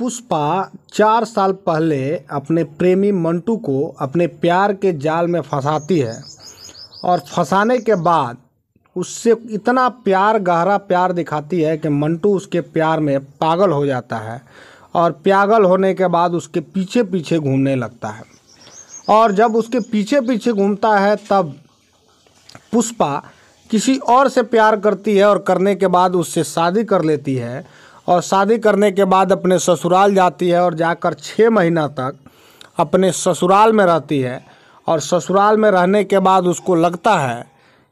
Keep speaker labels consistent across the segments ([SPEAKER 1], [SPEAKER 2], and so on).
[SPEAKER 1] पुष्पा चार साल पहले अपने प्रेमी मंटू को अपने प्यार के जाल में फंसाती है और फंसाने के बाद उससे इतना प्यार गहरा प्यार दिखाती है कि मंटू उसके प्यार में पागल हो जाता है और पागल होने के बाद उसके पीछे पीछे घूमने लगता है और जब उसके पीछे पीछे घूमता है तब पुष्पा किसी और से प्यार करती है और करने के बाद उससे शादी कर लेती है और शादी करने के बाद अपने ससुराल जाती है और जाकर छः महीना तक अपने ससुराल में रहती है और ससुराल में रहने के बाद उसको लगता है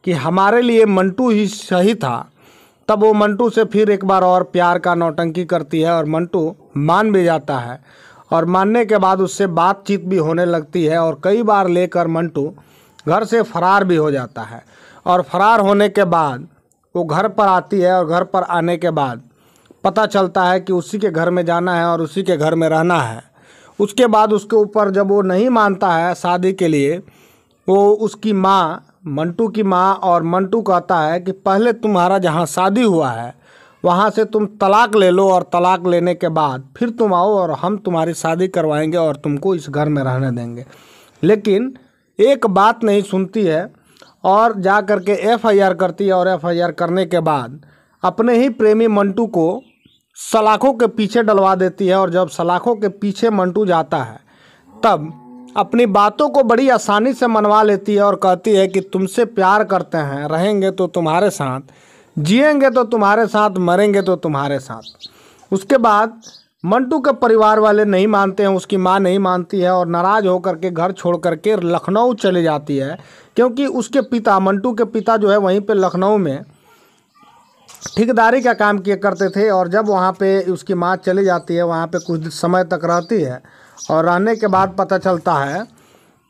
[SPEAKER 1] कि हमारे लिए मंटू ही सही था तब वो मंटू से फिर एक बार और प्यार का नौटंकी करती है और मंटू मान भी जाता है और मानने के बाद उससे बातचीत भी होने लगती है और कई बार लेकर मंटू घर से फरार भी हो जाता है और फरार होने के बाद वो घर पर आती है और घर पर आने के बाद पता चलता है कि उसी के घर में जाना है और उसी के घर में रहना है उसके बाद उसके ऊपर जब वो नहीं मानता है शादी के लिए वो उसकी माँ मंटू की माँ और मंटू कहता है कि पहले तुम्हारा जहाँ शादी हुआ है वहाँ से तुम तलाक ले लो और तलाक लेने के बाद फिर तुम आओ और हम तुम्हारी शादी करवाएंगे और तुमको इस घर में रहने देंगे लेकिन एक बात नहीं सुनती है और जा एफ आई आर करती है और एफ आई करने के बाद अपने ही प्रेमी मंटू को सलाखों के पीछे डलवा देती है और जब सलाखों के पीछे मंटू जाता है तब अपनी बातों को बड़ी आसानी से मनवा लेती है और कहती है कि तुमसे प्यार करते हैं रहेंगे तो तुम्हारे साथ जिएंगे तो तुम्हारे साथ मरेंगे तो तुम्हारे साथ उसके बाद मंटू के परिवार वाले नहीं मानते हैं उसकी माँ नहीं मानती है और नाराज़ होकर के घर छोड़ कर के लखनऊ चले जाती है क्योंकि उसके पिता मंटू के पिता जो है वहीं पर लखनऊ में ठेकेदारी का काम किया करते थे और जब वहाँ पे उसकी माँ चली जाती है वहाँ पे कुछ समय तक रहती है और रहने के बाद पता चलता है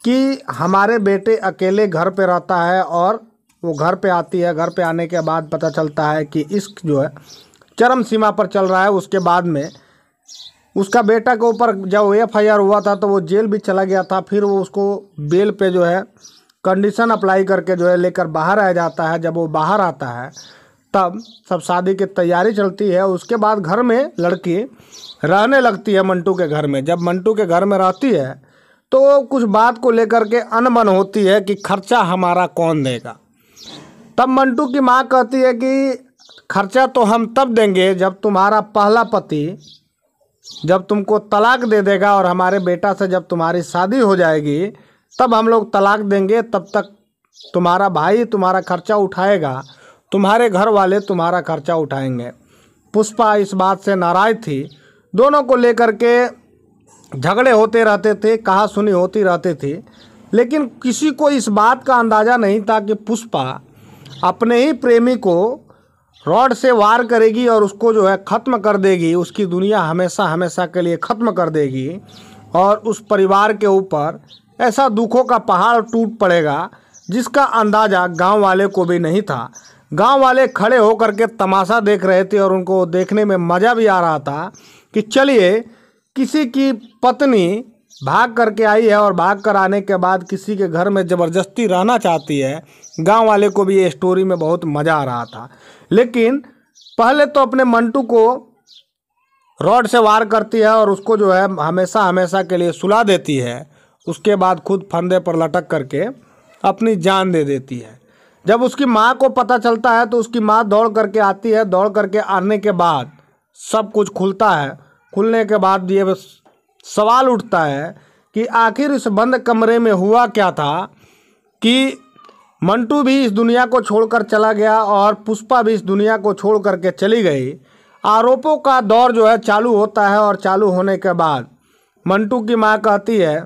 [SPEAKER 1] कि हमारे बेटे अकेले घर पे रहता है और वो घर पे आती है घर पे आने के बाद पता चलता है कि इश्क जो है चरम सीमा पर चल रहा है उसके बाद में उसका बेटा के ऊपर जब एफ आई आर हुआ था तो वो जेल भी चला गया था फिर वो उसको बेल पे जो है कंडीशन अप्लाई करके जो है लेकर बाहर आ जाता है जब वो बाहर आता है तब सब शादी की तैयारी चलती है उसके बाद घर में लड़की रहने लगती है मंटू के घर में जब मंटू के घर में रहती है तो कुछ बात को लेकर के अनबन होती है कि खर्चा हमारा कौन देगा तब मंटू की माँ कहती है कि खर्चा तो हम तब देंगे जब तुम्हारा पहला पति जब तुमको तलाक दे देगा और हमारे बेटा से जब तुम्हारी शादी हो जाएगी तब हम लोग तलाक देंगे तब तक तुम्हारा भाई तुम्हारा खर्चा उठाएगा तुम्हारे घर वाले तुम्हारा खर्चा उठाएंगे पुष्पा इस बात से नाराज थी दोनों को लेकर के झगड़े होते रहते थे कहा सुनी होती रहती थी लेकिन किसी को इस बात का अंदाज़ा नहीं था कि पुष्पा अपने ही प्रेमी को रॉड से वार करेगी और उसको जो है ख़त्म कर देगी उसकी दुनिया हमेशा हमेशा के लिए ख़त्म कर देगी और उस परिवार के ऊपर ऐसा दुखों का पहाड़ टूट पड़ेगा जिसका अंदाज़ा गांव वाले को भी नहीं था गांव वाले खड़े होकर के तमाशा देख रहे थे और उनको देखने में मज़ा भी आ रहा था कि चलिए किसी की पत्नी भाग करके आई है और भाग कर आने के बाद किसी के घर में ज़बरदस्ती रहना चाहती है गांव वाले को भी ये स्टोरी में बहुत मज़ा आ रहा था लेकिन पहले तो अपने मंटू को रॉड से वार करती है और उसको जो है हमेशा हमेशा के लिए सुला देती है उसके बाद खुद फंदे पर लटक करके अपनी जान दे देती है जब उसकी माँ को पता चलता है तो उसकी माँ दौड़ करके आती है दौड़ करके आने के बाद सब कुछ खुलता है खुलने के बाद ये सवाल उठता है कि आखिर इस बंद कमरे में हुआ क्या था कि मंटू भी इस दुनिया को छोड़कर चला गया और पुष्पा भी इस दुनिया को छोड़ करके चली गई आरोपों का दौर जो है चालू होता है और चालू होने के बाद मंटू की माँ कहती है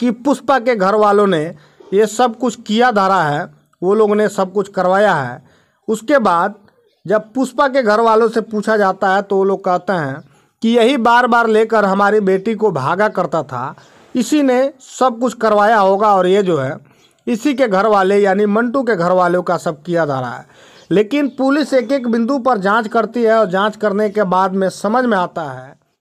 [SPEAKER 1] कि पुष्पा के घर वालों ने ये सब कुछ किया धारा है वो लोग ने सब कुछ करवाया है उसके बाद जब पुष्पा के घर वालों से पूछा जाता है तो वो लोग कहते हैं कि यही बार बार लेकर हमारी बेटी को भागा करता था इसी ने सब कुछ करवाया होगा और ये जो है इसी के घर वाले यानी मंटू के घर वालों का सब किया जा रहा है लेकिन पुलिस एक एक बिंदु पर जांच करती है और जांच करने के बाद में समझ में आता है